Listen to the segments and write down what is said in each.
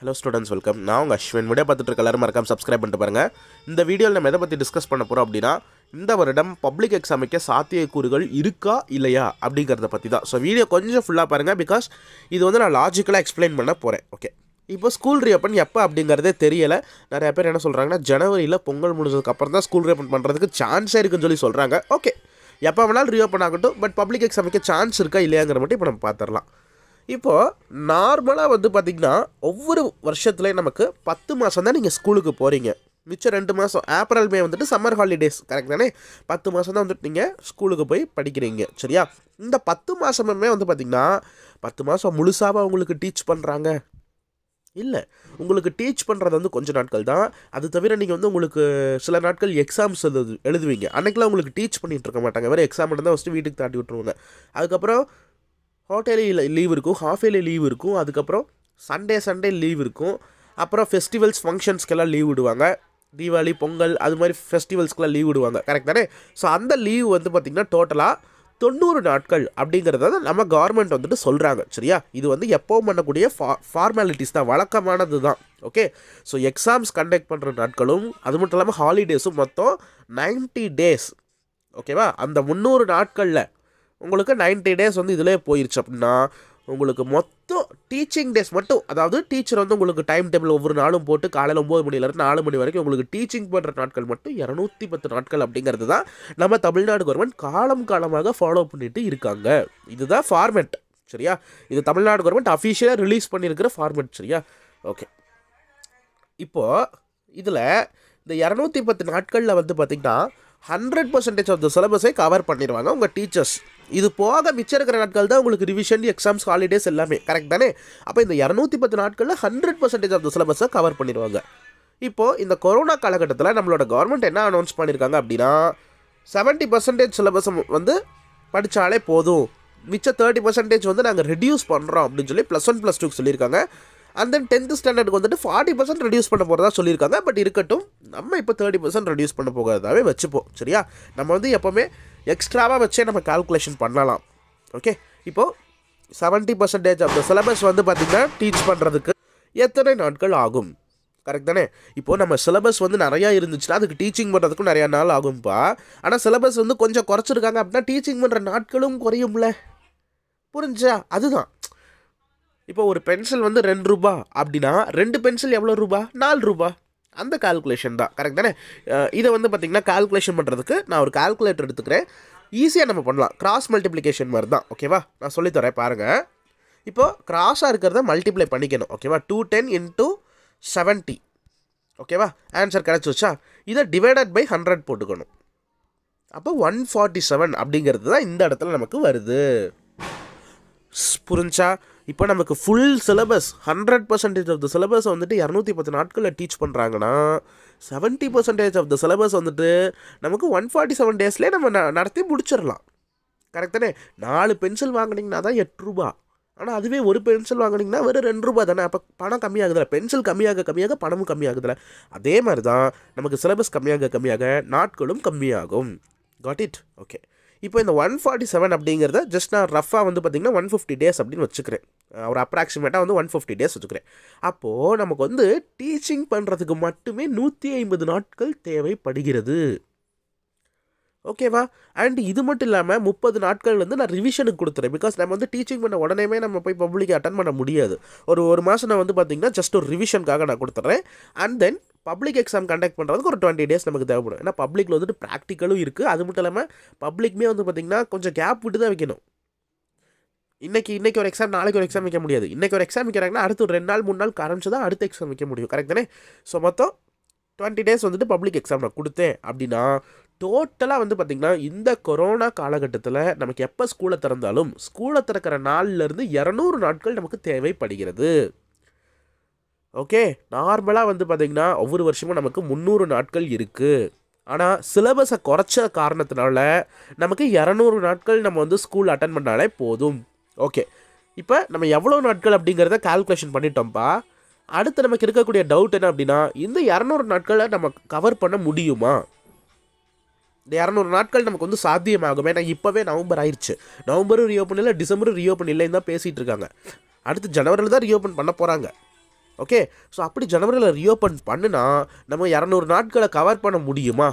hello students welcome நான் உங்கள் Ashwin video பார்த்துட்டு இருக்க எல்லாரும் மறக்காம சப்ஸ்கிரைப் பண்ணிட்டு பாருங்கள் இந்த வீடியோவில் நம்ம எதை பற்றி டிஸ்கஸ் பண்ண போகிறோம் அப்படின்னா இந்த வருடம் பப்ளிக் எக்ஸாமுக்கு சாத்தியக்கூறுகள் இருக்கா இல்லையா அப்படிங்கிறத பற்றி தான் ஸோ வீடியோ கொஞ்சம் ஃபுல்லாக பாருங்கள் பிகாஸ் இது வந்து நான் லாஜிக்கலாக எக்ஸ்பிளைன் பண்ண போகிறேன் ஓகே இப்போ ஸ்கூல் ரீஓப்பன் எப்போ அப்படிங்கிறதே தெரியலை நிறைய பேர் என்ன சொல்கிறாங்கன்னா ஜனவரியில் பொங்கல் முடிஞ்சதுக்கப்புறம் தான் ஸ்கூல் ரீஓப்பன் பண்ணுறதுக்கு சான்ஸே இருக்குன்னு சொல்லி சொல்கிறாங்க ஓகே எப்போ வேணாலும் ரீஓப்பன் ஆகட்டும் பட் பப்ளிக் எக்ஸாமுக்கு சான்ஸ் இருக்கா இல்லையாங்கிற மட்டும் இப்போ நம்ம பார்த்துடலாம் இப்போது நார்மலாக வந்து பார்த்திங்கன்னா ஒவ்வொரு வருஷத்துலேயும் நமக்கு பத்து மாதம் தான் நீங்கள் ஸ்கூலுக்கு போகிறீங்க மிச்சம் ரெண்டு மாதம் ஏப்ரல் மே வந்துட்டு சம்மர் ஹாலிடேஸ் கரெக்ட் தானே பத்து மாதம் தான் வந்துட்டு நீங்கள் ஸ்கூலுக்கு போய் படிக்கிறீங்க சரியா இந்த பத்து மாதமுமே வந்து பார்த்திங்கன்னா பத்து மாதம் முழுசாக உங்களுக்கு டீச் பண்ணுறாங்க இல்லை உங்களுக்கு டீச் பண்ணுறது வந்து கொஞ்சம் நாட்கள் தான் அது தவிர நீங்கள் வந்து உங்களுக்கு சில நாட்கள் எக்ஸாம்ஸ் எழுது எழுதுவீங்க அன்றைக்கெலாம் உங்களுக்கு டீச் பண்ணிகிட்டு இருக்க மாட்டாங்க வேறு எக்ஸாம் தான் ஃபஸ்ட்டு வீட்டுக்கு தாட்டி விட்டுருவாங்க அதுக்கப்புறம் ஹோட்டலில் லீவ் இருக்கும் ஹாஃப் இயர்லி லீவ் இருக்கும் அதுக்கப்புறம் சண்டே சண்டே லீவ் இருக்கும் அப்புறம் ஃபெஸ்டிவல்ஸ் ஃபங்க்ஷன்ஸ்க்கெல்லாம் லீவ் விடுவாங்க தீபாவளி பொங்கல் அது மாதிரி ஃபெஸ்டிவல்ஸ்க்கெல்லாம் லீவ் விடுவாங்க கரெக்ட் தானே ஸோ அந்த லீவ் வந்து பார்த்திங்கன்னா டோட்டலாக தொண்ணூறு நாட்கள் அப்படிங்கிறத நம்ம கவர்மெண்ட் வந்துட்டு சொல்கிறாங்க சரியா இது வந்து எப்போவும் பண்ணக்கூடிய ஃபா ஃபார்மாலிட்டிஸ் தான் வழக்கமானது தான் ஓகே ஸோ எக்ஸாம்ஸ் கண்டக்ட் பண்ணுற நாட்களும் அது மட்டும் இல்லாமல் ஹாலிடேஸும் மொத்தம் நைன்ட்டி டேஸ் ஓகேவா அந்த முந்நூறு நாட்களில் உங்களுக்கு நைன்ட்டி டேஸ் வந்து இதிலே போயிடுச்சு அப்படின்னா உங்களுக்கு மொத்தம் டீச்சிங் டேஸ் மட்டும் அதாவது டீச்சர் வந்து உங்களுக்கு டைம் டேபிள் ஒவ்வொரு நாளும் போட்டு காலையில் ஒம்பது மணிலேருந்து நாலு மணி வரைக்கும் உங்களுக்கு டீச்சிங் பண்ணுற நாட்கள் மட்டும் இரநூத்தி பத்து நாட்கள் அப்படிங்கிறது தான் நம்ம தமிழ்நாடு கவர்மெண்ட் காலம் காலமாக ஃபாலோ பண்ணிட்டு இருக்காங்க இதுதான் ஃபார்மெட் சரியா இது தமிழ்நாடு கவர்மெண்ட் அஃபிஷியலாக ரிலீஸ் பண்ணியிருக்கிற ஃபார்மெட் சரியா ஓகே இப்போது இதில் இந்த இரநூத்தி பத்து நாட்களில் வந்து பார்த்திங்கன்னா ஹண்ட்ரட் பர்சன்டேஜ் ஆஃப் த சிலபஸை கவர் பண்ணிடுவாங்க உங்கள் டீச்சர்ஸ் இது போக மிச்சம் இருக்கிற நாட்கள் தான் உங்களுக்கு ரிவிஷன் எக்ஸாம்ஸ் ஹாலிடேஸ் எல்லாமே கரெக்ட் தானே அப்போ இந்த இரநூத்தி பத்து நாட்களில் ஹண்ட்ரட் பர்சன்டேஜ் ஆஃப் த சிலபஸை கவர் பண்ணிடுவாங்க இப்போது இந்த கொரோனா காலகட்டத்தில் நம்மளோட கவர்மெண்ட் என்ன அனௌன்ஸ் பண்ணியிருக்காங்க அப்படின்னா செவன்ட்டி பர்சன்டேஜ் சிலபஸ் வந்து படித்தாலே போதும் மிச்ச தேர்ட்டி பர்சன்டேஜ் வந்து நாங்கள் ரெடியூஸ் பண்ணுறோம் அப்படின்னு சொல்லி ப்ளஸ் ஒன் ப்ளஸ் டூக்கு சொல்லியிருக்காங்க அண்ட் தென் டென்த்து ஸ்டாண்டர்டுக்கு வந்துட்டு ஃபார்ட்டி பர்சன்ட் ரெடியூஸ் பண்ண போகிறதா சொல்லியிருக்காங்க பட் இருக்கட்டும் நம்ம இப்போ தேர்ட்டி பர்சன்ட் ரெடியூஸ் பண்ண போகிறதாவே வச்சுப்போம் சரியா நம்ம வந்து எப்போவுமே எக்ஸ்ட்ராவாக வச்சே நம்ம கால்குலேஷன் பண்ணலாம் ஓகே இப்போது seventy percentage of the syllabus வந்து பார்த்திங்கன்னா டீச் பண்ணுறதுக்கு எத்தனை நாட்கள் ஆகும் கரெக்ட் தானே இப்போது நம்ம சிலபஸ் வந்து நிறையா இருந்துச்சுன்னா அதுக்கு டீச்சிங் பண்ணுறதுக்கும் நிறையா நாள் ஆகும்ப்பா ஆனால் சிலபஸ் வந்து கொஞ்சம் குறைச்சிருக்காங்க அப்படின்னா டீச்சிங் பண்ணுற நாட்களும் குறையும்ல புரிஞ்சா அதுதான் இப்போ ஒரு பென்சில் வந்து ரெண்டு ரூபா அப்படின்னா ரெண்டு பென்சில் எவ்வளோ ரூபா நாலு ரூபா அந்த கால்குலேஷன் தான் கரெக்ட் தானே இதை வந்து பார்த்திங்கன்னா கால்குலேஷன் பண்ணுறதுக்கு நான் ஒரு கால்குலேட்டர் எடுத்துக்கிறேன் ஈஸியாக நம்ம பண்ணலாம் கிராஸ் மல்டிப்ளிகேஷன் மாதிரி தான் ஓகேவா நான் சொல்லித்தரேன் பாருங்கள் இப்போது கிராஸாக இருக்கிறத மல்டிப்ளை பண்ணிக்கணும் ஓகேவா டூ டென் இன்ட்டு செவன்ட்டி ஓகேவா ஆன்சர் வச்சா இதை டிவைடட் பை ஹண்ட்ரட் போட்டுக்கணும் அப்போ ஒன் ஃபார்ட்டி செவன் அப்படிங்கிறது தான் இந்த இடத்துல நமக்கு வருது புரிஞ்சா இப்போ நமக்கு full syllabus hundred percentage of the சிலபஸை வந்துட்டு இரநூத்தி பத்து நாட்களில் டீச் பண்ணுறாங்கன்னா seventy percentage of the syllabus வந்துட்டு நமக்கு ஒன் ஃபார்ட்டி செவன் டேஸ்லேயே நம்ம நடத்தி முடிச்சிடலாம் கரெக்டானே நாலு பென்சில் வாங்கினீங்கன்னா தான் எட்டு ரூபா ஆனால் அதுவே ஒரு பென்சில் வாங்கினீங்கன்னா வெறும் ரெண்டு ரூபா தானே அப்போ பணம் கம்மியாகுதுல பென்சில் கம்மியாக கம்மியாக பணமும் கம்மியாகுதுல அதே மாதிரி தான் நமக்கு சிலபஸ் கம்மியாக கம்மியாக நாட்களும் கம்மியாகும் காட் இட் ஓகே இப்போ இந்த ஒன் ஃபார்ட்டி செவன் அப்படிங்கிறத ஜஸ்ட் நான் ரஃபாக வந்து பார்த்திங்கன்னா ஒன் ஃபிஃப்டி டேஸ் அப்படின்னு வச்சுக்கிறேன் ஒரு அப்ராக்சிமேட்டாக வந்து ஒன் ஃபிஃப்டி டேஸ் வச்சுக்கிறேன் அப்போது நமக்கு வந்து டீச்சிங் பண்ணுறதுக்கு மட்டுமே நூற்றி ஐம்பது நாட்கள் தேவைப்படுகிறது ஓகேவா அண்ட் இது மட்டும் இல்லாமல் முப்பது நாட்கள் வந்து நான் ரிவிஷனுக்கு கொடுத்துறேன் பிகாஸ் நம்ம வந்து டீச்சிங் பண்ண உடனேமே நம்ம போய் பப்ளிக் அட்டன் பண்ண முடியாது ஒரு ஒரு மாதம் நான் வந்து பார்த்திங்கன்னா ஜஸ்ட் ஒரு ரிவிஷனுக்காக நான் கொடுத்துட்றேன் and then public exam conduct பண்ணுறதுக்கு ஒரு டுவெண்ட்டி டேஸ் நமக்கு தேவைப்படும் ஏன்னா பப்ளிக்கில் வந்துட்டு ப்ராக்டிக்கலும் இருக்குது அது மட்டும் இல்லாமல் பப்ளிக்குமே வந்து பார்த்திங்கன்னா கொஞ்சம் கேப் விட்டு தான் வைக்கணும் இன்றைக்கி இன்றைக்கி ஒரு எக்ஸாம் நாளைக்கு ஒரு எக்ஸாம் வைக்க முடியாது இன்றைக்கி ஒரு எக்ஸாம் வைக்கிறாங்கன்னா அடுத்து ரெண்டு நாள் மூணு நாள் தான் அடுத்த எக்ஸாம் வைக்க முடியும் கரெக்ட் தானே ஸோ மொத்தம் டுவெண்ட்டி டேஸ் வந்துட்டு பப்ளிக் எக்ஸாம் நான் கொடுத்தேன் அப்படின்னா டோட்டலாக வந்து பார்த்திங்கன்னா இந்த கொரோனா காலகட்டத்தில் நமக்கு எப்போ ஸ்கூலை திறந்தாலும் ஸ்கூலை திறக்கிற நாள்லேருந்து இரநூறு நாட்கள் நமக்கு தேவைப்படுகிறது ஓகே நார்மலாக வந்து பார்த்திங்கன்னா ஒவ்வொரு வருஷமும் நமக்கு முந்நூறு நாட்கள் இருக்குது ஆனால் சிலபஸை குறைச்ச காரணத்தினால நமக்கு இரநூறு நாட்கள் நம்ம வந்து ஸ்கூல் அட்டன் பண்ணாலே போதும் ஓகே இப்போ நம்ம எவ்வளோ நாட்கள் அப்படிங்கிறத கால்குலேஷன் பண்ணிட்டோம்ப்பா அடுத்து நமக்கு இருக்கக்கூடிய டவுட் என்ன அப்படின்னா இந்த இரநூறு நாட்களை நம்ம கவர் பண்ண முடியுமா இந்த இரநூறு நாட்கள் நமக்கு வந்து சாத்தியமாகும் ஏன்னா இப்போவே நவம்பர் ஆயிடுச்சு நவம்பரும் ரீஓப்பன் இல்லை டிசம்பரும் ரீஓப்பன் இல்லைன்னு தான் பேசிகிட்டு இருக்காங்க அடுத்து ஜனவரியில் தான் ரீஓப்பன் பண்ண போகிறாங்க ஓகே ஸோ அப்படி ஜனவரியில் ரீஓப்பன் பண்ணுனா நம்ம இரநூறு நாட்களை கவர் பண்ண முடியுமா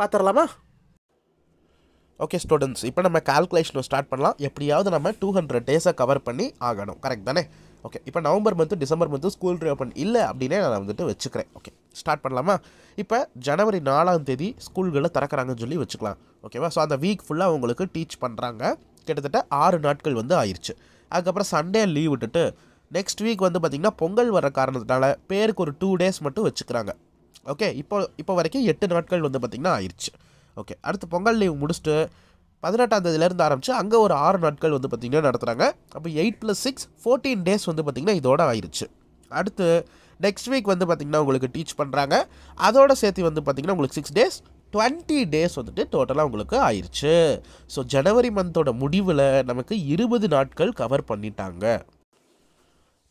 பார்த்துடலாமா ஓகே ஸ்டூடெண்ட்ஸ் இப்போ நம்ம கால்குலேஷனை ஸ்டார்ட் பண்ணலாம் எப்படியாவது நம்ம டூ ஹண்ட்ரட் டேஸை கவர் பண்ணி ஆகணும் கரெக்ட் தானே ஓகே இப்போ November month December month school reopen இல்லை அப்படின்னே நான் வந்துட்டு வச்சுக்கிறேன் ஓகே ஸ்டார்ட் பண்ணலாமா இப்போ ஜனவரி நாலாம் தேதி ஸ்கூல்களை திறக்கிறாங்கன்னு சொல்லி வச்சுக்கலாம் ஓகேவா ஸோ அந்த வீக் ஃபுல்லாக அவங்களுக்கு டீச் பண்ணுறாங்க கிட்டத்தட்ட ஆறு நாட்கள் வந்து ஆயிடுச்சு அதுக்கப்புறம் சண்டே லீவ் விட்டுட்டு நெக்ஸ்ட் வீக் வந்து பார்த்திங்கன்னா பொங்கல் வர காரணத்தினால பேருக்கு ஒரு டூ டேஸ் மட்டும் வச்சுக்கிறாங்க ஓகே இப்போ இப்போ வரைக்கும் எட்டு நாட்கள் வந்து பார்த்திங்கன்னா ஆயிடுச்சு ஓகே அடுத்து பொங்கல் லீவ் முடிச்சுட்டு பதினெட்டாம் தேதியிலேருந்து ஆரம்பித்து அங்கே ஒரு ஆறு நாட்கள் வந்து பார்த்திங்கன்னா நடத்துகிறாங்க அப்போ eight plus six fourteen days வந்து பார்த்திங்கன்னா இதோட ஆயிடுச்சு அடுத்து நெக்ஸ்ட் வீக் வந்து பார்த்திங்கன்னா உங்களுக்கு டீச் பண்ணுறாங்க அதோட சேர்த்து வந்து பார்த்திங்கன்னா உங்களுக்கு சிக்ஸ் டேஸ் டுவெண்ட்டி டேஸ் வந்துட்டு டோட்டலாக உங்களுக்கு ஆயிடுச்சு ஸோ ஜனவரி மந்தோட முடிவில் நமக்கு இருபது நாட்கள் கவர் பண்ணிட்டாங்க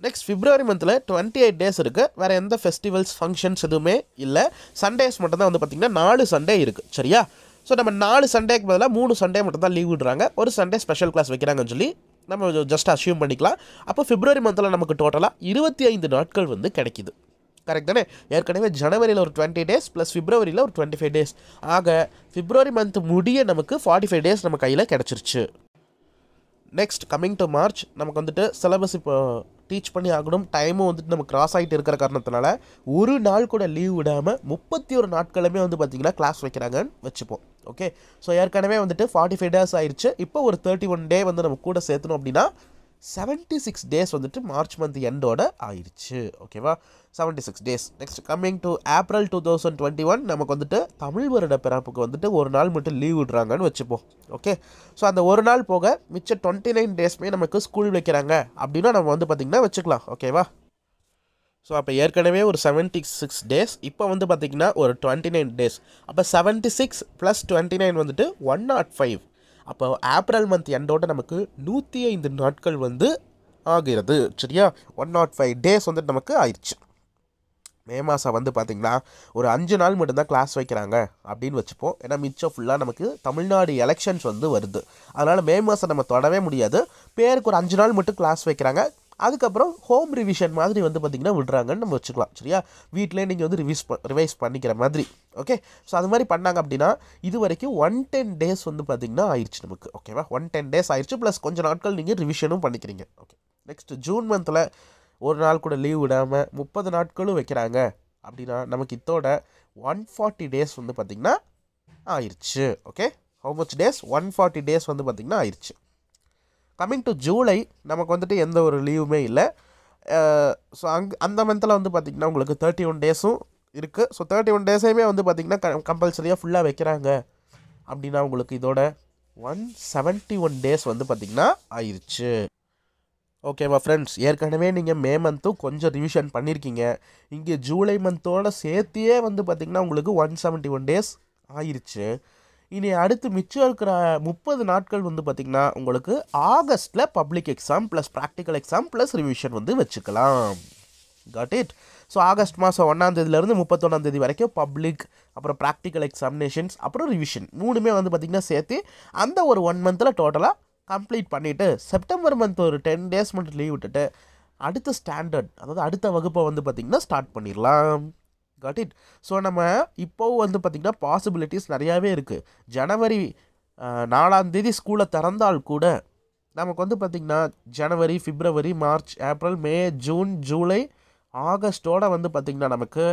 நெக்ஸ்ட் ஃபிப்ரவரி மந்தில் டுவெண்ட்டி எயிட் டேஸ் இருக்குது வேறு எந்த ஃபெஸ்டிவல்ஸ் ஃபங்க்ஷன்ஸ் எதுவுமே இல்லை சண்டேஸ் மட்டும்தான் வந்து பார்த்திங்கன்னா நாலு சண்டே இருக்குது சரியா ஸோ நம்ம நாலு சண்டேக்கு பதிலாக மூணு சண்டே மட்டும் தான் லீவ் விடுறாங்க ஒரு சண்டே ஸ்பெஷல் கிளாஸ் வைக்கிறாங்கன்னு சொல்லி நம்ம ஜஸ்ட் அசியூம் பண்ணிக்கலாம் அப்போ பிப்ரவரி மந்தில் நமக்கு டோட்டலாக இருபத்தி ஐந்து நாட்கள் வந்து கிடைக்கிது கரெக்ட் தானே ஏற்கனவே ஜனவரியில் ஒரு டுவெண்ட்டி டேஸ் ப்ளஸ் ஃபிப்ரவரியில் ஒரு டுவெண்ட்டி ஃபைவ் டேஸ் ஆக ஃபிப்ரவரி மந்த் முடிய நமக்கு ஃபார்ட்டி ஃபைவ் டேஸ் நம்ம கையில் கிடச்சிருச்சு நெக்ஸ்ட் கம்மிங் டு மார்ச் நமக்கு வந்துட்டு சிலபஸ் இப்போ டீச் பண்ணி ஆகணும் டைமும் வந்துட்டு நம்ம கிராஸ் ஆகிட்டு இருக்கிற காரணத்தினால ஒரு நாள் கூட லீவ் விடாமல் முப்பத்தி ஒரு நாட்களுமே வந்து பார்த்திங்கன்னா கிளாஸ் வைக்கிறாங்கன்னு வச்சுப்போம் ஓகே ஸோ ஏற்கனவே வந்துட்டு ஃபார்ட்டி ஃபைவ் டேஸ் ஆயிடுச்சு இப்போ ஒரு தேர்ட்டி ஒன் டே வந்து நம்ம கூட சேர்த்தணும் அப்படின்னா செவன்ட்டி சிக்ஸ் டேஸ் வந்துட்டு மார்ச் மந்த் எண்டோட ஆயிடுச்சு ஓகேவா seventy six days next coming to April two thousand twenty one நமக்கு வந்துட்டு தமிழ் வருட பிறப்புக்கு வந்துட்டு ஒரு நாள் மட்டும் லீவ் விடுறாங்கன்னு வச்சுப்போம் ஓகே ஸோ அந்த ஒரு நாள் போக மிச்ச டுவெண்ட்டி நைன் டேஸ்மே நமக்கு ஸ்கூல் வைக்கிறாங்க அப்படின்னா நம்ம வந்து பார்த்திங்கன்னா வச்சுக்கலாம் ஓகேவா ஸோ அப்போ ஏற்கனவே ஒரு செவன்ட்டி சிக்ஸ் டேஸ் இப்போ வந்து பார்த்திங்கன்னா ஒரு டுவெண்ட்டி நைன் டேஸ் அப்போ seventy six plus twenty nine வந்துட்டு ஒன் நாட் ஃபைவ் அப்போ ஏப்ரல் மந்த் எண்டோட நமக்கு நூற்றி ஐந்து நாட்கள் வந்து ஆகிறது சரியா ஒன் நாட் ஃபைவ் டேஸ் வந்துட்டு நமக்கு ஆயிடுச்சு மே மாதம் வந்து பார்த்திங்களா ஒரு அஞ்சு நாள் மட்டும்தான் கிளாஸ் வைக்கிறாங்க அப்படின்னு வச்சுப்போம் ஏன்னா மிச்சம் ஃபுல்லாக நமக்கு தமிழ்நாடு எலெக்ஷன்ஸ் வந்து வருது அதனால் மே மாதம் நம்ம தொடவே முடியாது பேருக்கு ஒரு அஞ்சு நாள் மட்டும் கிளாஸ் வைக்கிறாங்க அதுக்கப்புறம் ஹோம் ரிவிஷன் மாதிரி வந்து பார்த்திங்கன்னா விடுறாங்கன்னு நம்ம வச்சுக்கலாம் சரியா வீட்டிலே நீங்கள் வந்து ரிவிஸ் ரிவைஸ் பண்ணிக்கிற மாதிரி ஓகே ஸோ அது மாதிரி பண்ணாங்க அப்படின்னா இது வரைக்கும் ஒன் டென் டேஸ் வந்து பார்த்திங்கன்னா ஆயிடுச்சு நமக்கு ஓகேவா ஒன் டென் டேஸ் ஆயிடுச்சு ப்ளஸ் கொஞ்சம் நாட்கள் நீங்கள் ரிவிஷனும் பண்ணிக்கிறீங்க ஓகே நெக்ஸ்ட் ஜூன் மந்தில் ஒரு நாள் கூட லீவ் விடாமல் முப்பது நாட்களும் வைக்கிறாங்க அப்படின்னா நமக்கு இதோட ஒன் ஃபார்ட்டி டேஸ் வந்து பார்த்திங்கன்னா ஆயிடுச்சு okay how much days one forty days வந்து பார்த்திங்கன்னா ஆயிடுச்சு கம்மிங் டு ஜூலை நமக்கு வந்துட்டு எந்த ஒரு லீவுமே இல்லை ஸோ அங் அந்த மந்தில் வந்து பார்த்திங்கன்னா உங்களுக்கு தேர்ட்டி ஒன் டேஸும் இருக்குது ஸோ தேர்ட்டி ஒன் டேஸையுமே வந்து பார்த்திங்கன்னா க கம்பல்சரியாக ஃபுல்லாக வைக்கிறாங்க அப்படின்னா உங்களுக்கு இதோட ஒன் செவன்ட்டி ஒன் டேஸ் வந்து பார்த்திங்கன்னா ஆயிடுச்சு ஓகேவா ஃப்ரெண்ட்ஸ் ஏற்கனவே நீங்கள் மே மந்த்தும் கொஞ்சம் ரிவிஷன் பண்ணியிருக்கீங்க இங்கே ஜூலை மந்தோட சேர்த்தியே வந்து பார்த்திங்கன்னா உங்களுக்கு ஒன் செவன்ட்டி ஒன் டேஸ் ஆயிடுச்சு இனி அடுத்து மிச்சம் இருக்கிற முப்பது நாட்கள் வந்து பார்த்திங்கன்னா உங்களுக்கு ஆகஸ்ட்டில் public exam plus practical exam plus revision வந்து வச்சுக்கலாம் காட் இட் ஸோ ஆகஸ்ட் மாதம் ஒன்றாந்தேதியிலேருந்து முப்பத்தொன்னாந்தேதி வரைக்கும் பப்ளிக் அப்புறம் ப்ராக்டிக்கல் எக்ஸாமினேஷன்ஸ் அப்புறம் ரிவிஷன் மூணுமே வந்து பார்த்திங்கன்னா சேர்த்து அந்த ஒரு ஒன் மந்தில் டோட்டலாக கம்ப்ளீட் பண்ணிவிட்டு செப்டம்பர் மந்த் ஒரு டென் டேஸ் மட்டும் லீவ் விட்டுட்டு அடுத்த ஸ்டாண்டர்ட் அதாவது அடுத்த வகுப்பை வந்து பார்த்திங்கன்னா ஸ்டார்ட் பண்ணிடலாம் காட் இட் ஸோ நம்ம இப்போவும் வந்து பார்த்திங்கன்னா பாசிபிலிட்டிஸ் நிறையாவே இருக்குது ஜனவரி நாலாந்தேதி ஸ்கூலை திறந்தால் கூட நமக்கு வந்து பார்த்திங்கன்னா ஜனவரி பிப்ரவரி மார்ச் ஏப்ரல் மே ஜூன் ஜூலை ஆகஸ்ட்டோடு வந்து பார்த்திங்கன்னா நமக்கு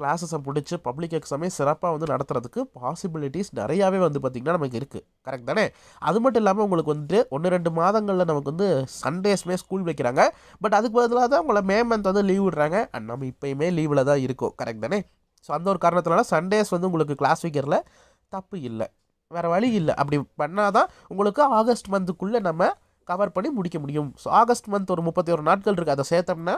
கிளாஸஸை முடிச்சு பப்ளிக் எக்ஸாமே சிறப்பாக வந்து நடத்துறதுக்கு பாசிபிலிட்டிஸ் நிறையாவே வந்து பார்த்திங்கன்னா நமக்கு இருக்குது கரெக்ட் தானே அது மட்டும் இல்லாமல் உங்களுக்கு வந்து ஒன்று ரெண்டு மாதங்களில் நமக்கு வந்து சண்டேஸ்மே ஸ்கூல் வைக்கிறாங்க பட் அதுக்கு பதிலாக தான் உங்களை மே மந்த் வந்து லீவ் விடுறாங்க அண்ட் நம்ம இப்போயுமே லீவில் தான் இருக்கும் கரெக்ட் தானே ஸோ அந்த ஒரு காரணத்தினால சண்டேஸ் வந்து உங்களுக்கு கிளாஸ் வைக்கிறதுல தப்பு இல்லை வேறு வழி இல்லை அப்படி பண்ணால் தான் உங்களுக்கு ஆகஸ்ட் மந்த்துக்குள்ளே நம்ம கவர் பண்ணி முடிக்க முடியும் ஸோ ஆகஸ்ட் மந்த் ஒரு முப்பத்தி ஒரு நாட்கள் இருக்குது அதை சேர்த்தோம்னா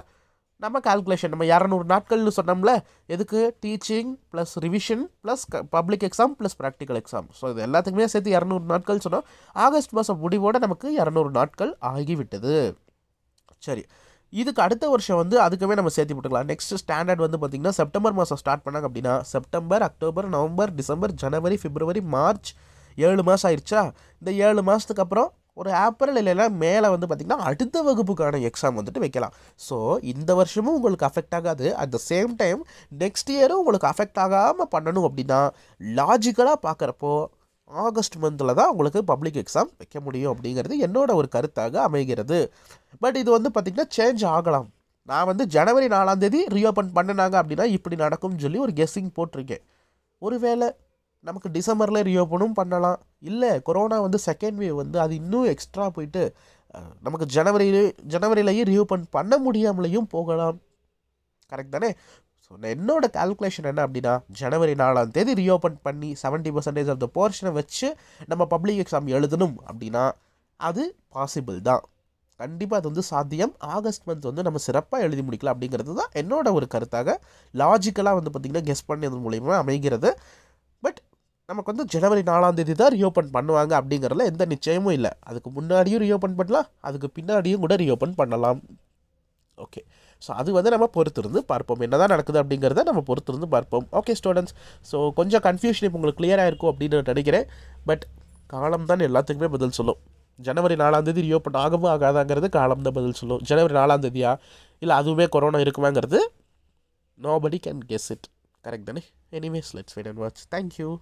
நம்ம கால்குலேஷன் நம்ம இரநூறு நாட்கள்னு சொன்னோம்ல எதுக்கு teaching plus revision plus public exam plus practical exam so இது எல்லாத்துக்குமே சேர்த்து இரநூறு நாட்கள் சொன்னோம் ஆகஸ்ட் மாதம் முடிவோடு நமக்கு இரநூறு நாட்கள் ஆகிவிட்டது சரி இதுக்கு அடுத்த வருஷம் வந்து அதுக்குமே நம்ம சேர்த்து போட்டுக்கலாம் நெக்ஸ்ட் ஸ்டாண்டர்ட் வந்து பார்த்திங்கன்னா செப்டம்பர் மாதம் ஸ்டார்ட் பண்ணாங்க அப்படின்னா செப்டம்பர் அக்டோபர் நவம்பர் டிசம்பர் ஜனவரி பிப்ரவரி மார்ச் ஏழு மாதம் ஆயிடுச்சா இந்த ஏழு மாதத்துக்கு அப்புறம் ஒரு ஏப்ரல் இல்லைன்னா மேலே வந்து பார்த்திங்கன்னா அடுத்த வகுப்புக்கான எக்ஸாம் வந்துட்டு வைக்கலாம் ஸோ இந்த வருஷமும் உங்களுக்கு அஃபெக்ட் ஆகாது at the same time next இயரும் உங்களுக்கு அஃபெக்ட் ஆகாமல் பண்ணணும் அப்படின்னா லாஜிக்கலாக பார்க்குறப்போ ஆகஸ்ட் மந்தில் தான் உங்களுக்கு பப்ளிக் எக்ஸாம் வைக்க முடியும் அப்படிங்கிறது என்னோட ஒரு கருத்தாக அமைகிறது பட் இது வந்து பார்த்திங்கன்னா சேஞ்ச் ஆகலாம் நான் வந்து ஜனவரி நாலாந்தேதி ரீஓப்பன் பண்ணினாங்க அப்படின்னா இப்படி நடக்கும்னு சொல்லி ஒரு கெஸ்ஸிங் போட்டிருக்கேன் ஒருவேளை நமக்கு டிசம்பரில் ரீஓப்பனும் பண்ணலாம் இல்லை கொரோனா வந்து செகண்ட் வேவ் வந்து அது இன்னும் எக்ஸ்ட்ரா போயிட்டு நமக்கு ஜனவரியிலே ஜனவரியிலேயே ரீஓப்பன் பண்ண முடியாமலேயும் போகலாம் கரெக்ட் தானே ஸோ என்னோட கால்குலேஷன் என்ன அப்படின்னா ஜனவரி நாலாம் தேதி ரீஓப்பன் பண்ணி செவன்ட்டி பர்சன்டேஜ் ஆஃப் த போர்ஷனை வச்சு நம்ம பப்ளிக் எக்ஸாம் எழுதணும் அப்படின்னா அது பாசிபிள் தான் கண்டிப்பாக அது வந்து சாத்தியம் ஆகஸ்ட் மந்த் வந்து நம்ம சிறப்பாக எழுதி முடிக்கலாம் அப்படிங்கிறது தான் என்னோட ஒரு கருத்தாக லாஜிக்கலாக வந்து பார்த்திங்கன்னா கெஸ் பண்ணது மூலயமா அமைகிறது பட் நமக்கு வந்து ஜனவரி நாலாம் தேதி தான் ரீஓப்பன் பண்ணுவாங்க அப்படிங்கிறதுல எந்த நிச்சயமும் இல்லை அதுக்கு முன்னாடியும் ரீஓப்பன் பண்ணலாம் அதுக்கு பின்னாடியும் கூட ரீஓப்பன் பண்ணலாம் ஓகே ஸோ அது வந்து நம்ம பொறுத்திருந்து பார்ப்போம் என்ன தான் நடக்குது அப்படிங்கிறத நம்ம பொறுத்திருந்து பார்ப்போம் ஓகே ஸ்டூடெண்ட்ஸ் ஸோ கொஞ்சம் கன்ஃபியூஷன் இப்போ உங்களுக்கு கிளியராக இருக்கும் அப்படின்னு நினைக்கிறேன் பட் காலம் தான் எல்லாத்துக்குமே பதில் சொல்லும் ஜனவரி நாலாந்தேதி ரீஓப்பன் ஆகவும் ஆகாதாங்கிறது காலம் தான் பதில் சொல்லும் ஜனவரி நாலாந்தேதியா இல்லை அதுவுமே கொரோனா இருக்குமாங்கிறது nobody can guess it correct தானே anyways let's wait and watch thank you